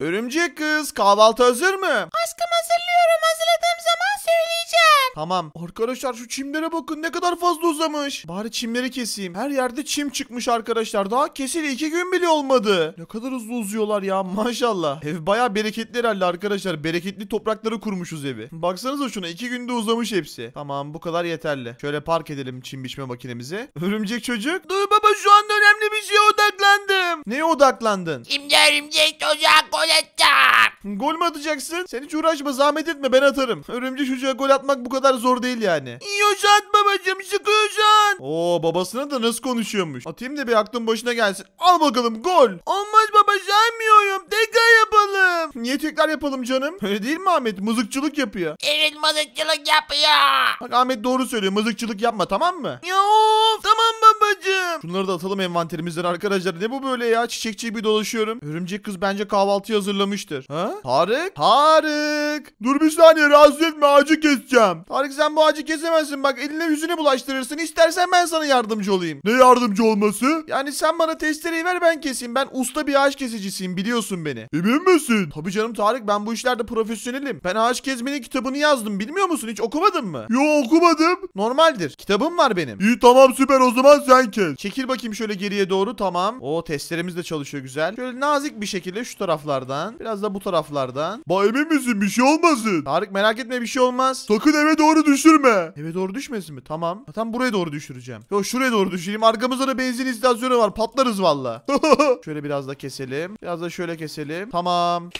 Örümcek kız kahvaltı hazır mı? Aşkım hazırlıyorum hazırladığım zaman söyleyeceğim. Tamam arkadaşlar şu çimlere bakın ne kadar fazla uzamış. Bari çimleri keseyim. Her yerde çim çıkmış arkadaşlar. Daha kesili iki gün bile olmadı. Ne kadar hızlı uzuyorlar ya maşallah. Ev baya bereketli herhalde arkadaşlar. Bereketli toprakları kurmuşuz evi. Baksanıza şuna iki günde uzamış hepsi. Tamam bu kadar yeterli. Şöyle park edelim çim biçme makinemizi. Örümcek çocuk. Dur baba şu anda önemli bir şeye odaklandı. Neye odaklandın? Şimdi örümcek çocuğa gol atacağım. Gol mü atacaksın? Sen hiç uğraşma zahmet etme ben atarım. Örümcek çocuğa gol atmak bu kadar zor değil yani. Yoşan babacım sıkıyorsan. Oo babasına da nasıl konuşuyormuş. Atayım da bir aklın başına gelsin. Al bakalım gol. Olmaz baba saymıyorum. Tekrar yapalım. Niye tekrar yapalım canım? Öyle değil mi Ahmet? Mızıkçılık yapıyor. Evet mızıkçılık yapıyor. Bak Ahmet doğru söylüyor. Mızıkçılık yapma tamam mı? Ya of tamam baba babacım. Şunları da atalım envanterimizden arkadaşlar. Ne bu böyle ya? Çiçekçi bir dolaşıyorum. Örümcek kız bence kahvaltıyı hazırlamıştır. Ha? Tarık? Tarık! Dur bir saniye rahatsız etme ağacı keseceğim. Tarık sen bu ağacı kesemezsin bak eline yüzünü bulaştırırsın. İstersen ben sana yardımcı olayım. Ne yardımcı olması? Yani sen bana testereyi ver ben keseyim. Ben usta bir ağaç kesicisiyim biliyorsun beni. Emin misin? Tabii canım Tarık ben bu işlerde profesyonelim. Ben ağaç kesmenin kitabını yazdım bilmiyor musun? Hiç okumadın mı? Yo okumadım. Normaldir. Kitabım var benim. İyi tamam süper o zaman sen Buradan Çekil bakayım şöyle geriye doğru. Tamam. O testlerimiz de çalışıyor güzel. Şöyle nazik bir şekilde şu taraflardan. Biraz da bu taraflardan. Ba emin misin? Bir şey olmasın. Tarık merak etme bir şey olmaz. Sakın eve doğru düşürme. Eve doğru düşmesin mi? Tamam. Zaten buraya doğru düşüreceğim. Yo şuraya doğru düşüreyim. Arkamızda da benzin istasyonu var. Patlarız valla. şöyle biraz da keselim. Biraz da şöyle keselim. Tamam.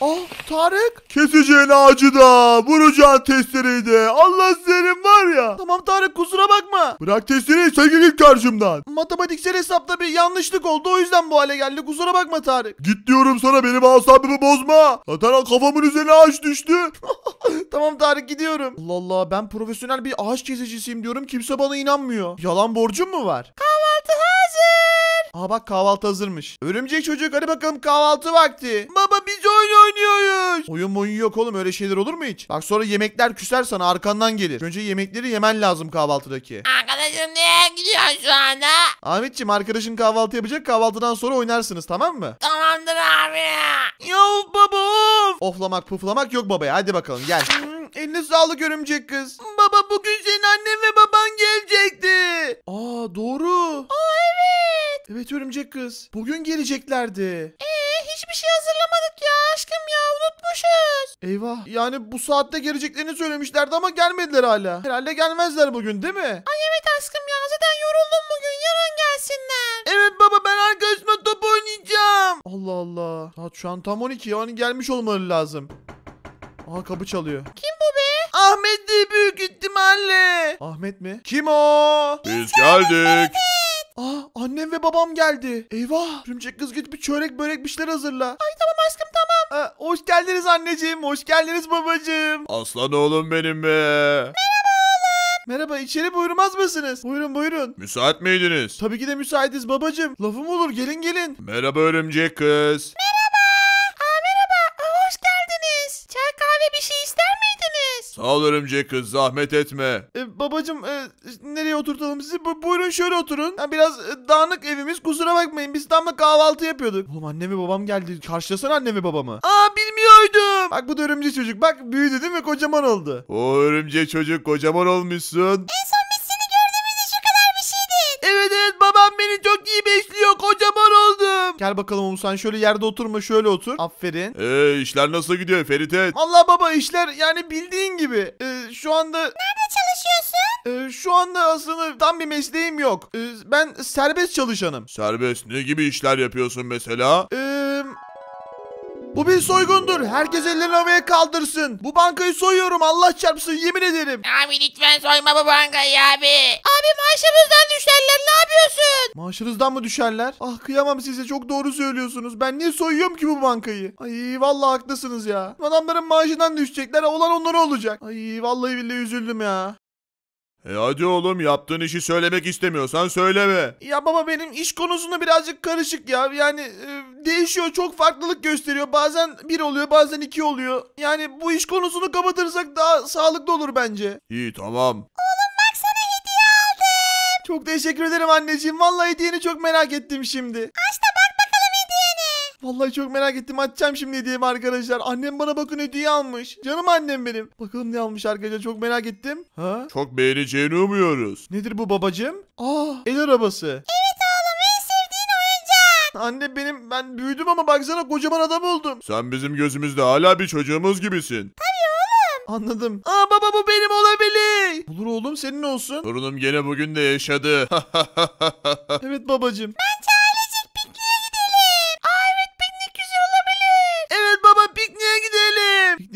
Ah Tarık. Keseceğin ağacı da vuracağın testereyi de. Allah senin var ya. Tamam Tarık kusura bakma. Bırak testereyi çekil git karşımdan. Matematiksel hesapta bir yanlışlık oldu o yüzden bu hale geldi. Kusura bakma Tarık. Git diyorum sana benim asabımı bozma. Zaten kafamın üzerine ağaç düştü. tamam Tarık gidiyorum. Allah Allah ben profesyonel bir ağaç kesicisiyim diyorum. Kimse bana inanmıyor. Yalan borcum mu var? Kahve Aa bak kahvaltı hazırmış. Örümcek çocuk hadi bakalım kahvaltı vakti. Baba biz oyun oynuyoruz. Oyun oyun yok oğlum öyle şeyler olur mu hiç? Bak sonra yemekler küser sana arkandan gelir. Önce yemekleri yemen lazım kahvaltıdaki. Arkadaşım nereye gidiyorsun şu anda? Ahmetciğim arkadaşın kahvaltı yapacak kahvaltıdan sonra oynarsınız tamam mı? Tamamdır abi. Ya baba of. Oflamak puflamak yok babaya hadi bakalım gel. Hmm, Eline sağlık örümcek kız. Baba bugün senin annen ve baban gelecekti. Aa doğru. Aa Evet örümcek kız. Bugün geleceklerdi. Ee hiçbir şey hazırlamadık ya aşkım ya unutmuşuz. Eyvah. Yani bu saatte geleceklerini söylemişlerdi ama gelmediler hala. Herhalde gelmezler bugün değil mi? Ay evet aşkım ya zaten yoruldum bugün yarın gelsinler. Evet baba ben arkadaşımla top oynayacağım. Allah Allah. Saat şu an tam 12 yani gelmiş olmaları lazım. Aha kapı çalıyor. Kim bu be? Ahmet de büyük ihtimalle. Ahmet mi? Kim o? Biz geldik. Aa ah, annem ve babam geldi. Eyvah. Örümcek kız git bir çörek börek bir şeyler hazırla. Ay tamam aşkım tamam. Aa, ah, hoş geldiniz anneciğim. Hoş geldiniz babacığım. Aslan oğlum benim be. Merhaba içeri buyurmaz mısınız? Buyurun buyurun. Müsait miydiniz? Tabii ki de müsaitiz babacım. Lafım olur gelin gelin. Merhaba örümcek kız. Merhaba. şey ister miydiniz? Sağ ol örümcek kız zahmet etme. E, babacım e, nereye oturtalım sizi? Bu, buyurun şöyle oturun. Ha, biraz e, dağınık evimiz kusura bakmayın. Biz tam da kahvaltı yapıyorduk. Oğlum anne ve babam geldi. Karşılasana annemi ve babamı. Aa bilmiyordum. Bak bu da örümcek çocuk. Bak büyüdü değil mi? Kocaman oldu. O örümcek çocuk kocaman olmuşsun. En son Gel bakalım oğlum sen şöyle yerde oturma şöyle otur. Aferin. Eee işler nasıl gidiyor Ferit? Allah baba işler yani bildiğin gibi. Ee, şu anda Nerede çalışıyorsun? e, şu anda aslında tam bir mesleğim yok. Ee, ben serbest çalışanım. Serbest ne gibi işler yapıyorsun mesela? Ee, bu bir soygundur. Herkes ellerini havaya kaldırsın. Bu bankayı soyuyorum Allah çarpsın yemin ederim. Abi lütfen soyma bu bankayı abi. Abi maaşımızdan düşerler ne yapıyorsun? Maaşınızdan mı düşerler? Ah kıyamam size çok doğru söylüyorsunuz. Ben niye soyuyorum ki bu bankayı? Ay vallahi haklısınız ya. Adamların maaşından düşecekler olan onlara olacak. Ay vallahi billahi üzüldüm ya. E hadi oğlum yaptığın işi söylemek istemiyorsan söyleme. Ya baba benim iş konusunda birazcık karışık ya. Yani e, değişiyor çok farklılık gösteriyor. Bazen bir oluyor bazen iki oluyor. Yani bu iş konusunu kapatırsak daha sağlıklı olur bence. İyi tamam. Oğlum bak sana hediye aldım. Çok teşekkür ederim anneciğim. Vallahi hediyeni çok merak ettim şimdi. Aç Vallahi çok merak ettim. Açacağım şimdi hediyemi arkadaşlar. Annem bana bakın hediye almış. Canım annem benim. Bakalım ne almış arkadaşlar. Çok merak ettim. Ha? Çok beğeneceğini umuyoruz. Nedir bu babacığım? Aa ah, el arabası. Evet oğlum en sevdiğin oyuncak. Anne benim ben büyüdüm ama baksana kocaman adam oldum. Sen bizim gözümüzde hala bir çocuğumuz gibisin. Tabii oğlum. Anladım. Aa baba bu benim olabilir. Olur oğlum senin olsun. Torunum gene bugün de yaşadı. evet babacım Ben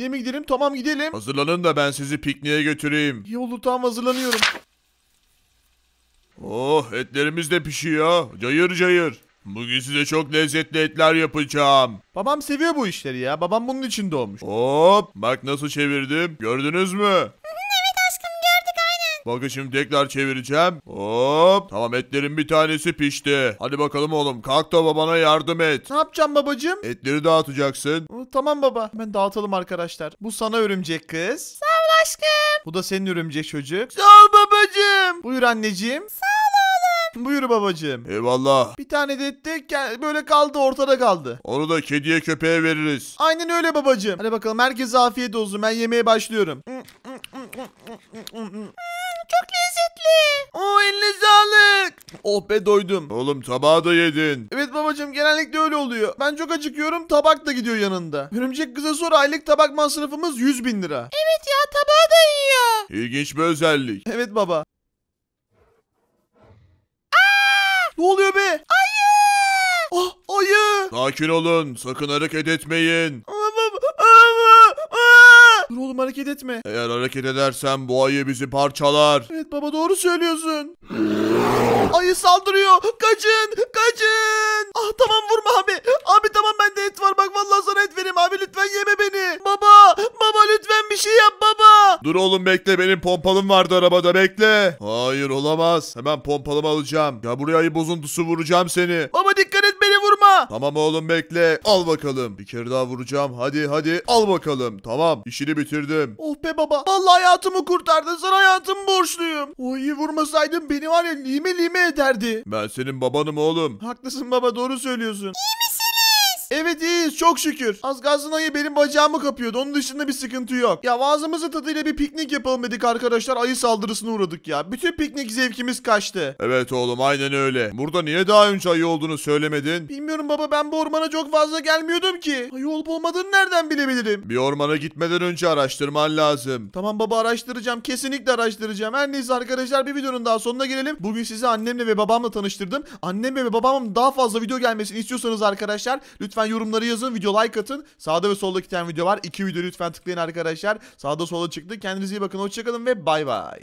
Pikniğe mi gidelim? Tamam gidelim. Hazırlanın da ben sizi pikniğe götüreyim. İyi olur tamam hazırlanıyorum. Oh etlerimiz de pişiyor. Cayır cayır. Bugün size çok lezzetli etler yapacağım. Babam seviyor bu işleri ya. Babam bunun için doğmuş. Hop bak nasıl çevirdim. Gördünüz mü? Bakın şimdi tekrar çevireceğim. Hop. Tamam etlerin bir tanesi pişti. Hadi bakalım oğlum kalk da babana yardım et. Ne yapacağım babacığım? Etleri dağıtacaksın. Tamam baba. Hemen dağıtalım arkadaşlar. Bu sana örümcek kız. Sağ ol aşkım. Bu da senin örümcek çocuk. Sağ ol babacığım. Buyur anneciğim. Sağ Buyur babacığım. Eyvallah. Bir tane de ettik böyle kaldı ortada kaldı. Onu da kediye köpeğe veririz. Aynen öyle babacığım. Hadi bakalım herkese afiyet olsun ben yemeye başlıyorum. Oo eline sağlık. Oh be doydum. Oğlum tabağı da yedin. Evet babacığım genellikle öyle oluyor. Ben çok acıkıyorum tabak da gidiyor yanında. Örümcek kıza sonra aylık tabak masrafımız 100 bin lira. Evet ya tabağı da yiyor. İlginç bir özellik. Evet baba. Aa! Ne oluyor be? Ayı! Ah ayı! Sakin olun sakın hareket etmeyin. Dur oğlum hareket etme. Eğer hareket edersen bu ayı bizi parçalar. Evet baba doğru söylüyorsun. Ayı saldırıyor. Kaçın. Kaçın. Ah tamam vurma abi. Abi tamam bende et var. Bak vallahi sana et vereyim abi. Lütfen yeme beni. Baba. Baba lütfen bir şey yap baba. Dur oğlum bekle. Benim pompalım vardı arabada bekle. Hayır olamaz. Hemen pompalımı alacağım. Ya buraya ayı bozuntusu vuracağım seni. Baba dikkat Tamam oğlum bekle. Al bakalım. Bir kere daha vuracağım. Hadi hadi al bakalım. Tamam işini bitirdim. Oh be baba. Vallahi hayatımı kurtardın. Sana hayatımı borçluyum. O iyi vurmasaydın beni var ya lime lime ederdi. Ben senin babanım oğlum. Haklısın baba doğru söylüyorsun. İyi mi? Evet iyiyiz çok şükür. Az gazın ayı benim bacağımı kapıyordu. Onun dışında bir sıkıntı yok. Ya ağzımızı tadıyla bir piknik yapalım dedik arkadaşlar. Ayı saldırısına uğradık ya. Bütün piknik zevkimiz kaçtı. Evet oğlum aynen öyle. Burada niye daha önce ayı olduğunu söylemedin? Bilmiyorum baba ben bu ormana çok fazla gelmiyordum ki. Ayı olup olmadığını nereden bilebilirim? Bir ormana gitmeden önce araştırman lazım. Tamam baba araştıracağım. Kesinlikle araştıracağım. Her neyse arkadaşlar bir videonun daha sonuna gelelim. Bugün sizi annemle ve babamla tanıştırdım. Annem ve babamın daha fazla video gelmesini istiyorsanız arkadaşlar lütfen Lütfen yorumları yazın. Video like atın. Sağda ve solda iki tane video var. İki video lütfen tıklayın arkadaşlar. Sağda solda çıktı. Kendinize iyi bakın. Hoşçakalın ve bay bay.